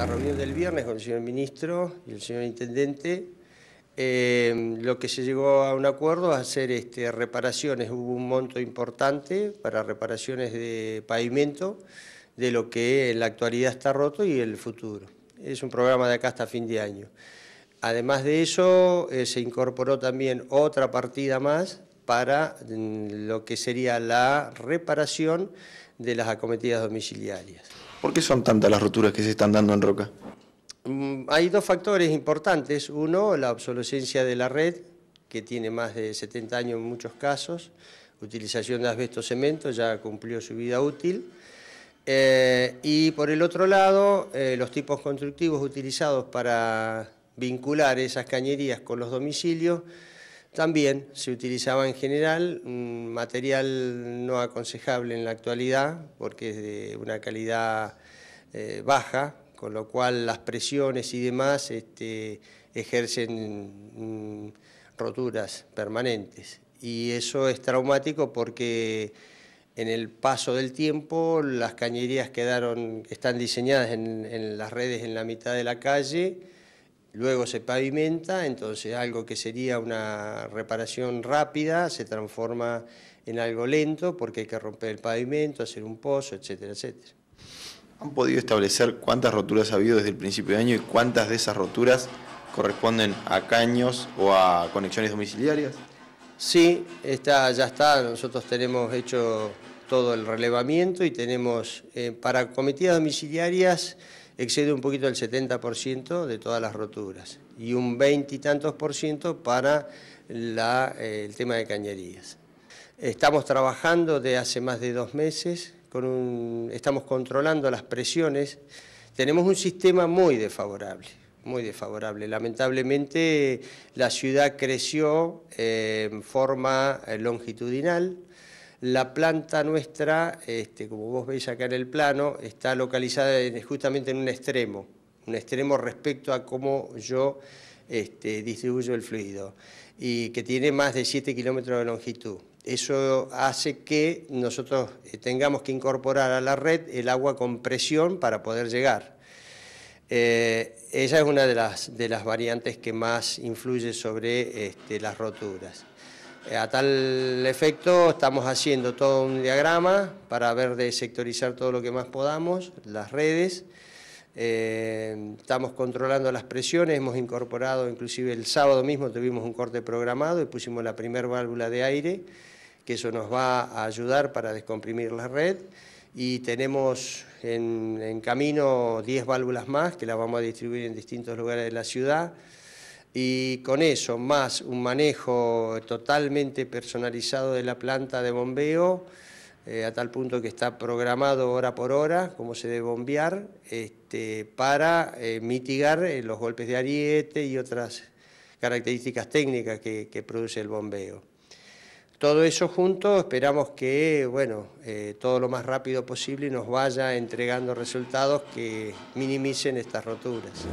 la reunión del viernes con el señor ministro y el señor intendente, eh, lo que se llegó a un acuerdo es hacer este, reparaciones. Hubo un monto importante para reparaciones de pavimento de lo que en la actualidad está roto y el futuro. Es un programa de acá hasta fin de año. Además de eso, eh, se incorporó también otra partida más para mm, lo que sería la reparación de las acometidas domiciliarias. ¿Por qué son tantas las roturas que se están dando en Roca? Mm, hay dos factores importantes. Uno, la obsolescencia de la red, que tiene más de 70 años en muchos casos, utilización de asbesto cemento, ya cumplió su vida útil. Eh, y por el otro lado, eh, los tipos constructivos utilizados para vincular esas cañerías con los domicilios también se utilizaba en general un material no aconsejable en la actualidad porque es de una calidad eh, baja, con lo cual las presiones y demás este, ejercen roturas permanentes. Y eso es traumático porque en el paso del tiempo las cañerías quedaron, están diseñadas en las redes en la mitad de la calle, Luego se pavimenta, entonces algo que sería una reparación rápida se transforma en algo lento porque hay que romper el pavimento, hacer un pozo, etcétera, etcétera. ¿Han podido establecer cuántas roturas ha habido desde el principio de año y cuántas de esas roturas corresponden a caños o a conexiones domiciliarias? Sí, está, ya está. Nosotros tenemos hecho todo el relevamiento y tenemos eh, para cometidas domiciliarias excede un poquito el 70% de todas las roturas y un 20 y tantos por ciento para eh, el tema de cañerías. Estamos trabajando de hace más de dos meses, estamos controlando las presiones. Tenemos un sistema muy desfavorable, muy desfavorable. Lamentablemente la ciudad creció eh, en forma eh, longitudinal, la planta nuestra, este, como vos veis acá en el plano, está localizada justamente en un extremo, un extremo respecto a cómo yo este, distribuyo el fluido, y que tiene más de 7 kilómetros de longitud. Eso hace que nosotros eh, tengamos que incorporar a la red el agua con presión para poder llegar. Eh, esa es una de las, variantes que más influye sobre este, las roturas. Eh, a tal efecto estamos haciendo todo un diagrama para ver de sectorizar todo lo que más podamos, las redes. Eh, estamos controlando las presiones, hemos incorporado, inclusive el sábado mismo tuvimos un corte programado y pusimos la primera válvula de aire, que eso nos va a ayudar para descomprimir la red. Y tenemos en, en camino 10 válvulas más que las vamos a distribuir en distintos lugares de la ciudad y con eso, más un manejo totalmente personalizado de la planta de bombeo, eh, a tal punto que está programado hora por hora cómo se debe bombear este, para eh, mitigar eh, los golpes de ariete y otras características técnicas que, produce el bombeo. Todo eso junto esperamos que, bueno, todo lo más rápido posible nos vaya entregando resultados que minimicen estas roturas.